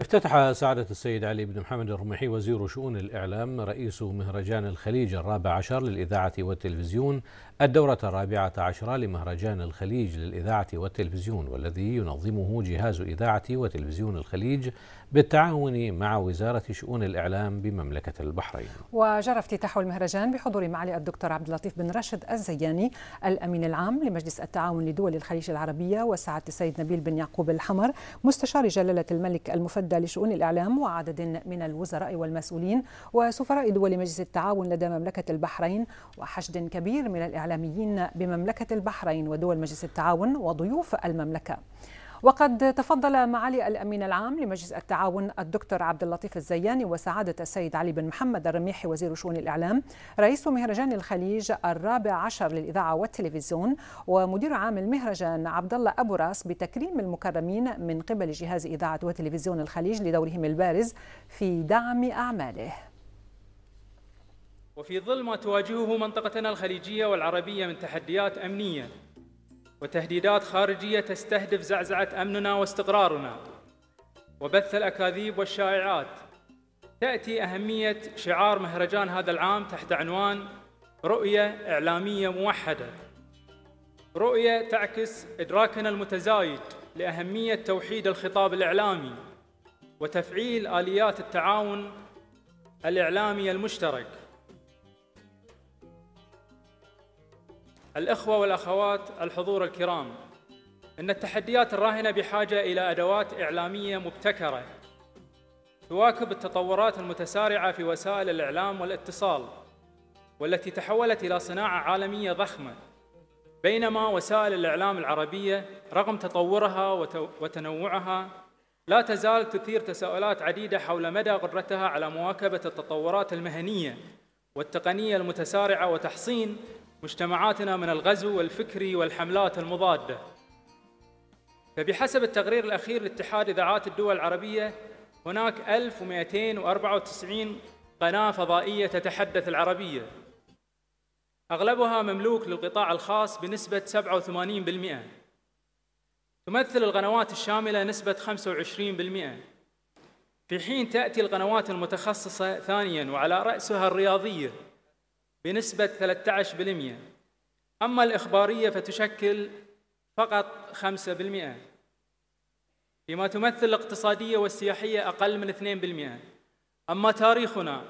افتتح سعادة السيد علي بن محمد الرمحي وزير شؤون الإعلام رئيس مهرجان الخليج الرابع عشر للإذاعة والتلفزيون الدورة الرابعة عشرة لمهرجان الخليج للإذاعة والتلفزيون والذي ينظمه جهاز إذاعة وتلفزيون الخليج بالتعاون مع وزارة شؤون الإعلام بمملكة البحرين وجرى افتتاح المهرجان بحضور معالي الدكتور عبد اللطيف بن راشد الزياني الأمين العام لمجلس التعاون لدول الخليج العربية وسعادة السيد نبيل بن يعقوب الحمر مستشار جلالة الملك المفدى المستجدة لشؤون الإعلام وعدد من الوزراء والمسؤولين وسفراء دول مجلس التعاون لدى مملكة البحرين وحشد كبير من الإعلاميين بمملكة البحرين ودول مجلس التعاون وضيوف المملكة وقد تفضل معالي الامين العام لمجلس التعاون الدكتور عبد اللطيف الزياني وسعاده السيد علي بن محمد الرميحي وزير شؤون الاعلام رئيس مهرجان الخليج الرابع عشر للاذاعه والتلفزيون ومدير عام المهرجان عبد الله ابو راس بتكريم المكرمين من قبل جهاز اذاعه وتلفزيون الخليج لدورهم البارز في دعم اعماله وفي ظل ما تواجهه منطقتنا الخليجيه والعربيه من تحديات امنيه وتهديدات خارجية تستهدف زعزعة أمننا واستقرارنا وبث الأكاذيب والشائعات تأتي أهمية شعار مهرجان هذا العام تحت عنوان رؤية إعلامية موحدة رؤية تعكس إدراكنا المتزايد لأهمية توحيد الخطاب الإعلامي وتفعيل آليات التعاون الإعلامي المشترك الإخوة والأخوات الحضور الكرام إن التحديات الراهنة بحاجة إلى أدوات إعلامية مبتكرة تواكب التطورات المتسارعة في وسائل الإعلام والاتصال والتي تحولت إلى صناعة عالمية ضخمة بينما وسائل الإعلام العربية رغم تطورها وتنوعها لا تزال تثير تساؤلات عديدة حول مدى قدرتها على مواكبة التطورات المهنية والتقنية المتسارعة وتحصين مجتمعاتنا من الغزو والفكري والحملات المضادة فبحسب التقرير الأخير لاتحاد إذاعات الدول العربية هناك 1294 قناة فضائية تتحدث العربية أغلبها مملوك للقطاع الخاص بنسبة 87% تمثل القنوات الشاملة نسبة 25% في حين تأتي القنوات المتخصصة ثانياً وعلى رأسها الرياضية بنسبة 13% أما الإخبارية فتشكل فقط 5% فيما تمثل الاقتصادية والسياحية أقل من 2% أما تاريخنا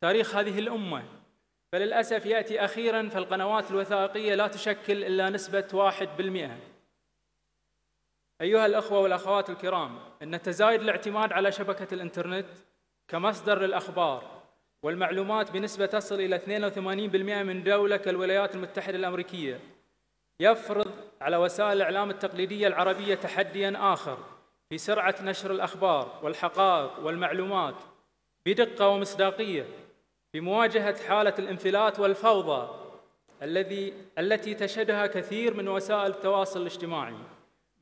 تاريخ هذه الأمة فللأسف يأتي أخيرا فالقنوات الوثائقية لا تشكل إلا نسبة 1% أيها الأخوة والأخوات الكرام إن تزايد الاعتماد على شبكة الإنترنت كمصدر للأخبار والمعلومات بنسبة تصل إلى 82% من دولة كالولايات المتحدة الأمريكية يفرض على وسائل الإعلام التقليدية العربية تحديا آخر في سرعة نشر الأخبار والحقائق والمعلومات بدقة ومصداقية في مواجهة حالة الانفلات والفوضى الذي التي تشهدها كثير من وسائل التواصل الاجتماعي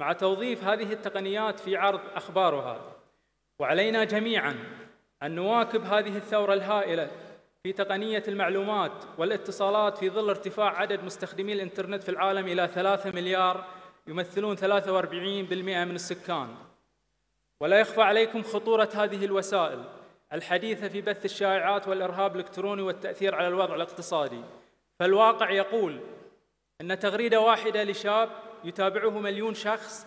مع توظيف هذه التقنيات في عرض أخبارها وعلينا جميعاً أن نواكب هذه الثورة الهائلة في تقنية المعلومات والاتصالات في ظل ارتفاع عدد مستخدمي الإنترنت في العالم إلى 3 مليار يمثلون 43% من السكان ولا يخفى عليكم خطورة هذه الوسائل الحديثة في بث الشائعات والإرهاب الإلكتروني والتأثير على الوضع الاقتصادي فالواقع يقول أن تغريدة واحدة لشاب يتابعه مليون شخص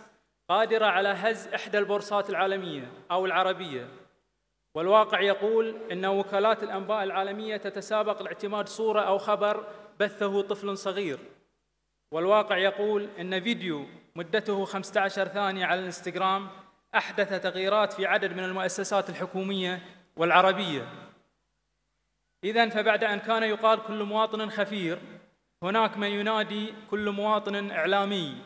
قادرة على هز إحدى البورصات العالمية أو العربية والواقع يقول ان وكالات الانباء العالميه تتسابق لاعتماد صوره او خبر بثه طفل صغير والواقع يقول ان فيديو مدته 15 ثانيه على الانستغرام احدث تغييرات في عدد من المؤسسات الحكوميه والعربيه اذا فبعد ان كان يقال كل مواطن خفير هناك من ينادي كل مواطن اعلامي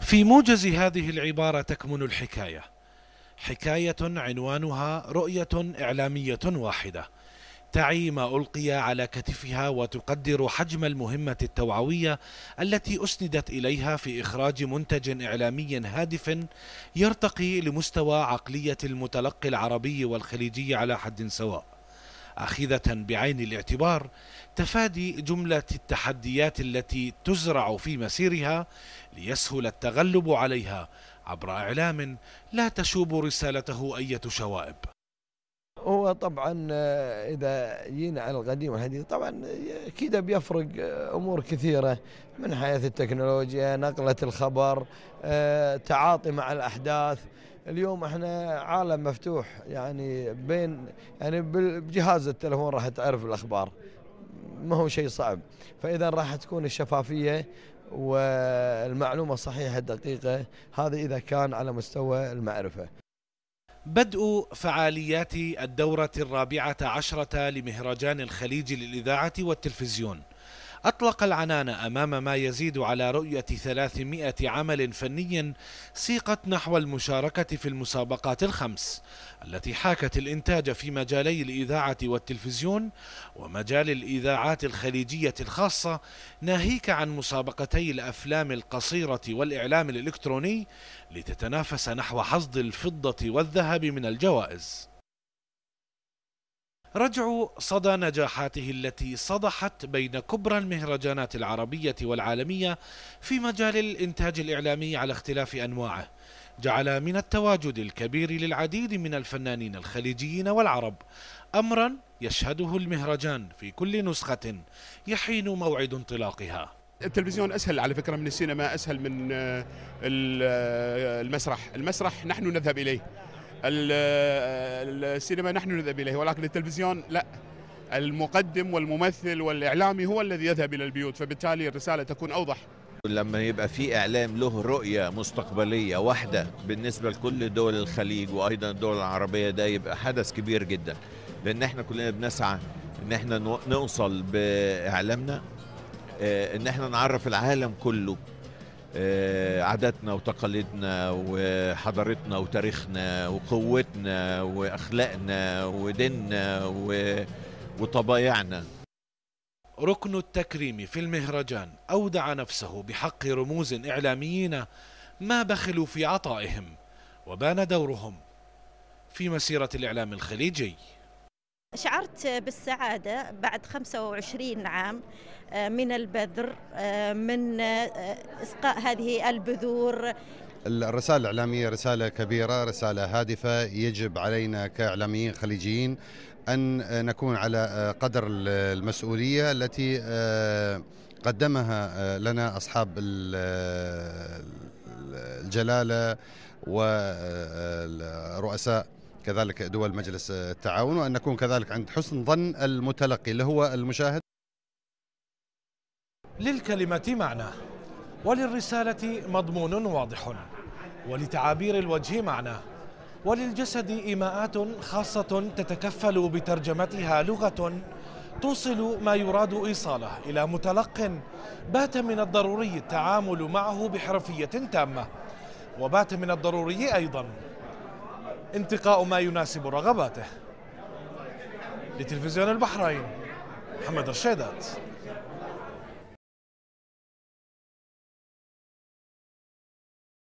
في موجز هذه العباره تكمن الحكايه حكاية عنوانها رؤية إعلامية واحدة تعي ما ألقي على كتفها وتقدر حجم المهمة التوعوية التي أسندت إليها في إخراج منتج إعلامي هادف يرتقي لمستوى عقلية المتلقي العربي والخليجي على حد سواء آخذة بعين الاعتبار تفادي جملة التحديات التي تزرع في مسيرها ليسهل التغلب عليها عبر إعلام لا تشوب رسالته اي شوائب هو طبعا آه، اذا جينا على القديم والحديث طبعا آه، اكيد بيفرق آه، امور كثيره من حيث التكنولوجيا نقله الخبر تعاطي مع الاحداث اليوم احنا عالم مفتوح يعني بين يعني بجهاز التلفون راح تعرف الاخبار ما هو شيء صعب فاذا راح تكون الشفافيه والمعلومة الصحيحة الدقيقة هذا إذا كان على مستوى المعرفة بدء فعاليات الدورة الرابعة عشرة لمهرجان الخليج للإذاعة والتلفزيون أطلق العنان أمام ما يزيد على رؤية 300 عمل فني سيقت نحو المشاركة في المسابقات الخمس التي حاكت الإنتاج في مجالي الإذاعة والتلفزيون ومجال الإذاعات الخليجية الخاصة ناهيك عن مسابقتي الأفلام القصيرة والإعلام الإلكتروني لتتنافس نحو حصد الفضة والذهب من الجوائز رجع صدى نجاحاته التي صدحت بين كبرى المهرجانات العربية والعالمية في مجال الإنتاج الإعلامي على اختلاف أنواعه جعل من التواجد الكبير للعديد من الفنانين الخليجيين والعرب أمرا يشهده المهرجان في كل نسخة يحين موعد انطلاقها التلفزيون اسهل على فكره من السينما اسهل من آه، آه، المسرح المسرح نحن نذهب اليه السينما نحن نذهب اليه ولكن التلفزيون لا المقدم والممثل والاعلامي هو الذي يذهب الى البيوت فبالتالي الرساله تكون اوضح لما يبقى في اعلام له رؤيه مستقبليه واحده بالنسبه لكل دول الخليج وايضا الدول العربيه ده يبقى حدث كبير جدا لان احنا كلنا بنسعى ان احنا نوصل باعلامنا آه، ان احنا نعرف العالم كله آه، عاداتنا وتقاليدنا وحضارتنا وتاريخنا وقوتنا واخلاقنا وديننا و... وطبايعنا ركن التكريم في المهرجان اودع نفسه بحق رموز اعلاميين ما بخلوا في عطائهم وبان دورهم في مسيره الاعلام الخليجي شعرت بالسعادة بعد 25 عام آه، من البذر آه، من آه، إسقاء هذه البذور الرسالة الإعلامية رسالة كبيرة رسالة هادفة يجب علينا كإعلاميين خليجيين أن نكون على قدر المسؤولية التي قدمها لنا أصحاب الجلالة ورؤساء كذلك دول مجلس التعاون وأن نكون كذلك عند حسن ظن المتلقي اللي هو المشاهد للكلمة معنى وللرسالة مضمون واضح ولتعابير الوجه معنى وللجسد إيماءات خاصة تتكفل بترجمتها لغة توصل ما يراد إيصاله إلى متلق بات من الضروري التعامل معه بحرفية تامة وبات من الضروري أيضاً انتقاء ما يناسب رغباته لتلفزيون البحرين محمد رشيدات